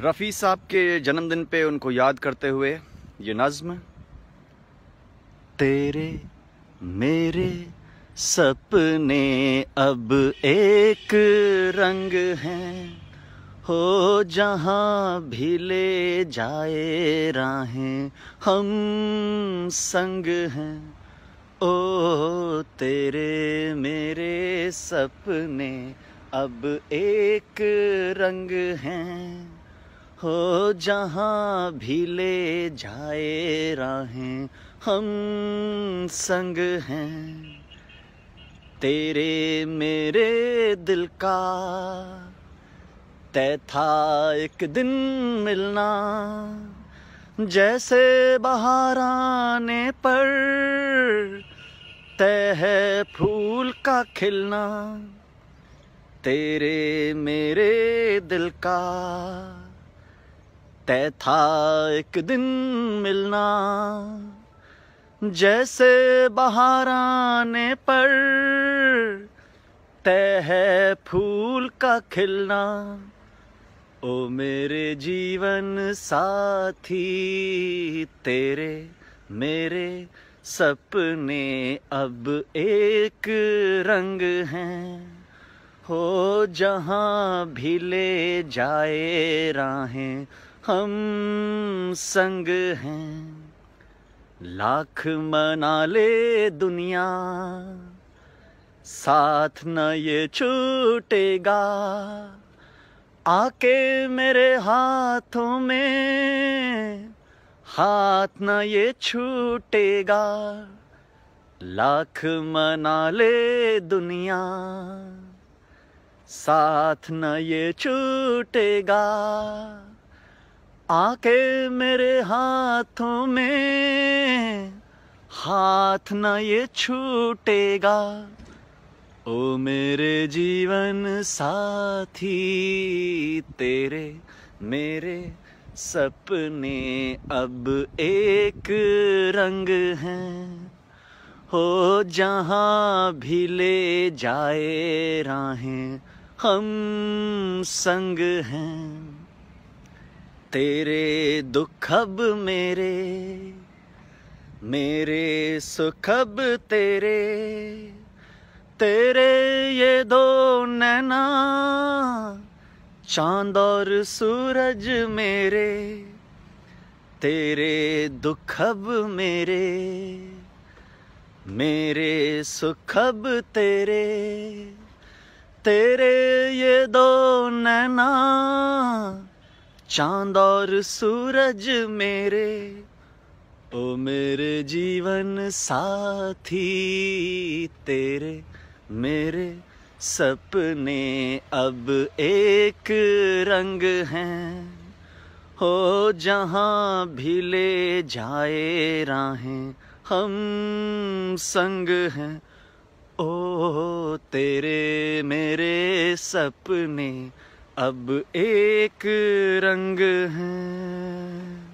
रफ़ी साहब के जन्मदिन पे उनको याद करते हुए ये नज़्म तेरे मेरे सपने अब एक रंग हैं हो जहाँ भी ले जाए राहें हम संग हैं ओ तेरे मेरे सपने अब एक रंग हैं हो जहाँ भी ले जाए राहें हम संग हैं तेरे मेरे दिल का तय था एक दिन मिलना जैसे बाहर आने पर तय है फूल का खिलना तेरे मेरे दिल का तय था एक दिन मिलना जैसे बहार आने पर तय है फूल का खिलना ओ मेरे जीवन साथी तेरे मेरे सपने अब एक रंग हैं हो जहाँ भी ले जाए राहें हम संग हैं लाख मना ले दुनिया साथ न ये छूटेगा आके मेरे हाथों में हाथ न ये छूटेगा लाख मना ले दुनिया साथ न ये छूटेगा आके मेरे हाथों में हाथ ना ये छूटेगा ओ मेरे जीवन साथी तेरे मेरे सपने अब एक रंग हैं हो जहाँ भी ले जाए राहें हम संग हैं तेरे दुखब मेरे मेरे सुखब तेरे तेरे ये दो नैना चांद और सूरज मेरे तेरे दुखब मेरे मेरे सुखब तेरे तेरे ये दो नैना चांद और सूरज मेरे ओ मेरे जीवन साथी तेरे मेरे सपने अब एक रंग हैं हो जहाँ भी ले जाए राहें हम संग हैं ओ तेरे मेरे सपने अब एक रंग है